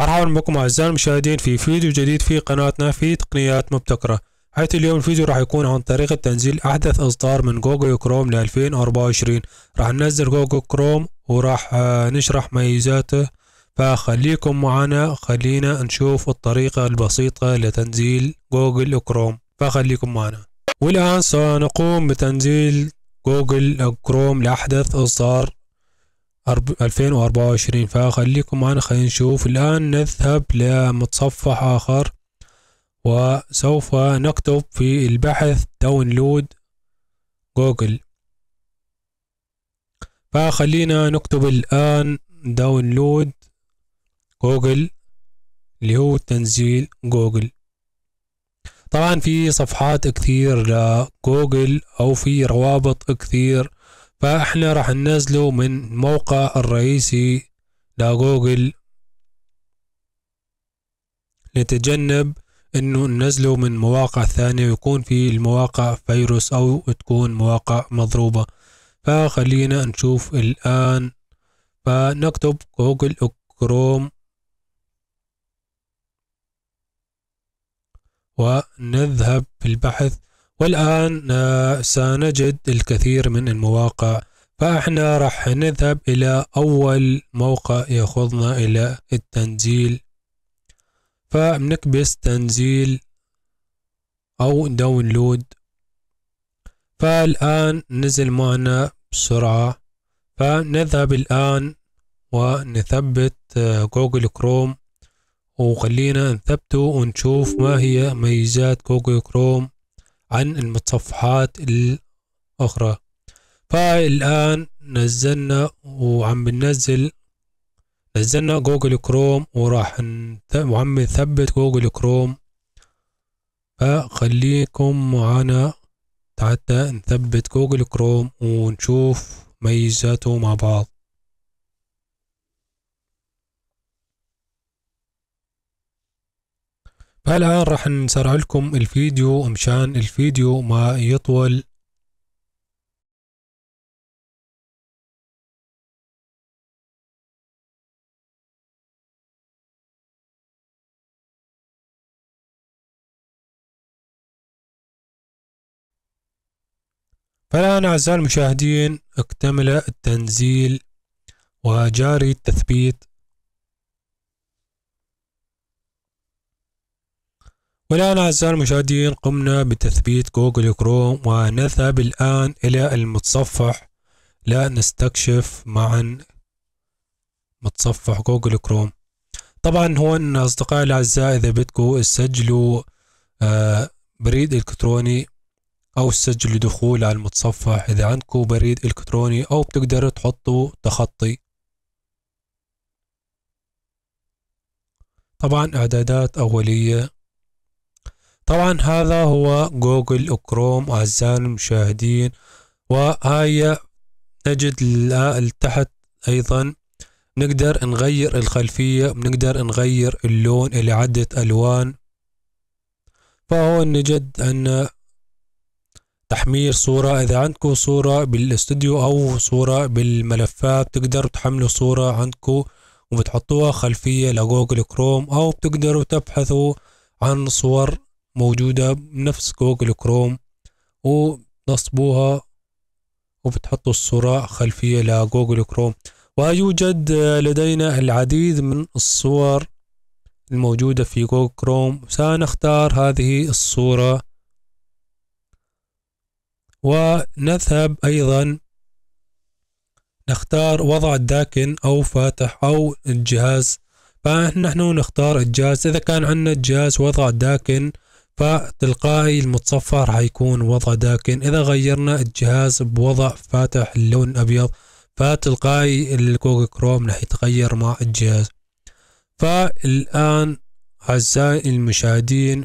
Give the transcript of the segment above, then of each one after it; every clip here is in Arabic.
مرحبا بكم أعزائي المشاهدين في فيديو جديد في قناتنا في تقنيات مبتكرة حيث اليوم الفيديو راح يكون عن طريقة تنزيل أحدث إصدار من جوجل كروم ل 2024 راح ننزل جوجل كروم وراح آه، نشرح ميزاته فخليكم معنا خلينا نشوف الطريقة البسيطة لتنزيل جوجل كروم فخليكم معنا والآن سنقوم بتنزيل جوجل كروم لأحدث إصدار 2024 فخليكم معنا خلينا نشوف الآن نذهب لمتصفح آخر وسوف نكتب في البحث داونلود جوجل فخلينا نكتب الآن داونلود جوجل اللي هو تنزيل جوجل طبعا في صفحات كثير لجوجل آه، أو في روابط كثير فاحنا راح ننزله من موقع الرئيسي لجوجل نتجنب انه ننزله من مواقع ثانية ويكون في المواقع فيروس او تكون مواقع مضروبة فخلينا نشوف الان فنكتب جوجل كروم ونذهب في البحث والآن آه، سنجد الكثير من المواقع فإحنا راح نذهب إلى أول موقع يأخذنا إلى التنزيل فبنكبس تنزيل أو داونلود فالآن نزل معنا بسرعة فنذهب الآن ونثبت آه، جوجل كروم وخلينا نثبته ونشوف ما هي ميزات جوجل كروم عن المتصفحات الأخرى فالآن نزلنا وعم بننزل نزلنا جوجل كروم وراح وعم نثبت جوجل كروم فخليكم معانا حتى نثبت جوجل كروم ونشوف ميزاته مع بعض الآن راح نسرع لكم الفيديو مشان الفيديو ما يطول فالآن أعزائي المشاهدين اكتمل التنزيل وجاري التثبيت والآن أعزائي المشاهدين قمنا بتثبيت جوجل كروم ونذهب الآن إلى المتصفح لنستكشف معا متصفح جوجل كروم طبعا هون أصدقائي الأعزاء إذا بدكم آه بريد إلكتروني أو تسجلوا دخول على المتصفح إذا عندكم بريد إلكتروني أو بتقدروا تحطوا تخطي طبعا إعدادات أولية طبعا هذا هو جوجل كروم أعزائي المشاهدين وهاي نجد تحت أيضا نقدر نغير الخلفية بنقدر نغير اللون إلى عدة ألوان فهون نجد أن تحميل صورة إذا عندكم صورة بالاستوديو أو صورة بالملفات تقدروا تحملوا صورة عندكم وبتحطوها خلفية لجوجل كروم أو بتقدروا تبحثوا عن صور موجودة بنفس جوجل كروم ونصبوها وبتحطوا الصورة خلفية لجوجل كروم ويوجد لدينا العديد من الصور الموجودة في جوجل كروم سنختار هذه الصورة ونذهب أيضا نختار وضع الداكن أو فاتح أو الجهاز فنحن نختار الجهاز إذا كان عندنا الجهاز وضع داكن فتلقائي المتصفح حيكون وضع داكن إذا غيرنا الجهاز بوضع فاتح اللون أبيض فتلقائي الجوجل كروم راح يتغير مع الجهاز فالآن أعزائي المشاهدين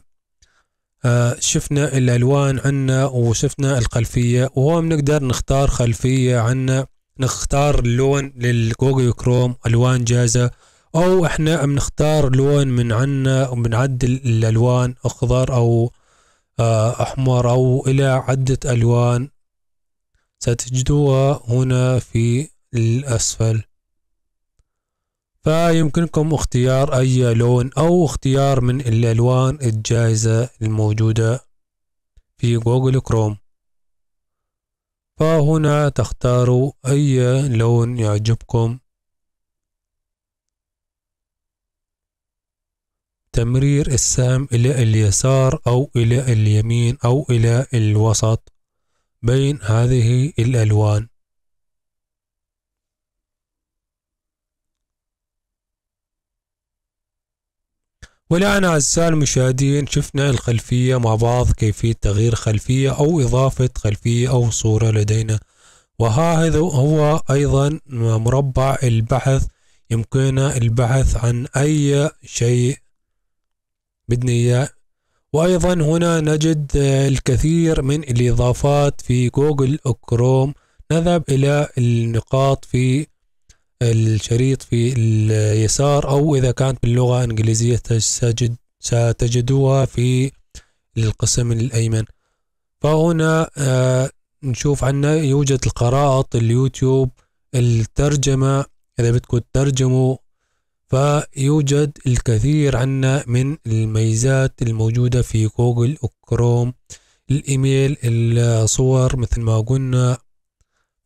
آه، شفنا الألوان عنا وشفنا الخلفية وهون بنقدر نختار خلفية عنا نختار لون للجوجل كروم ألوان جاهزة او احنا بنختار لون من عنا وبنعدل الالوان اخضر او آه، احمر او الى عدة الوان ستجدوها هنا في الاسفل فيمكنكم اختيار اي لون او اختيار من الالوان الجاهزة الموجودة في جوجل كروم فهنا تختاروا اي لون يعجبكم تمرير السهم إلى اليسار أو إلى اليمين أو إلى الوسط بين هذه الألوان والآن أعزائي المشاهدين شفنا الخلفية مع بعض كيفية تغيير خلفية أو إضافة خلفية أو صورة لدينا وهذا هو أيضا مربع البحث يمكننا البحث عن أي شيء بدنا إياه وأيضا هنا نجد الكثير من الإضافات في جوجل كروم نذهب إلى النقاط في الشريط في اليسار أو إذا كانت باللغة الإنجليزية تجد ستجدوها في القسم الأيمن فهنا آه، نشوف عنا يوجد الخرائط اليوتيوب الترجمة إذا بدكم تترجموا فيوجد الكثير عنا من الميزات الموجودة في جوجل وكروم الإيميل الصور مثل ما قلنا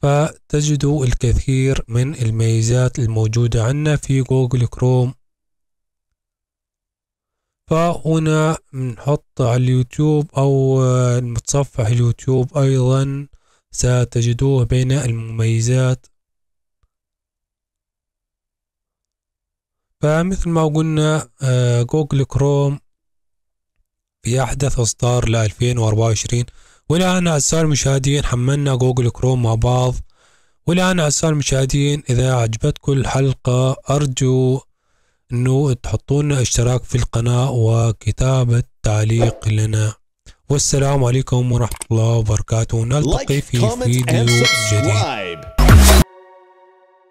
فتجدوا الكثير من الميزات الموجودة عنا في جوجل كروم فهنا نحط على اليوتيوب أو المتصفح اليوتيوب أيضا ستجدوه بين المميزات فمثل ما قلنا آه، جوجل كروم في أحدث إصدار ل 2024 والآن أعزائي المشاهدين حملنا جوجل كروم مع بعض والآن أعزائي المشاهدين إذا عجبتكم الحلقة أرجو أنه تحطون اشتراك في القناة وكتابة تعليق لنا والسلام عليكم ورحمة الله وبركاته نلتقي في فيديو جديد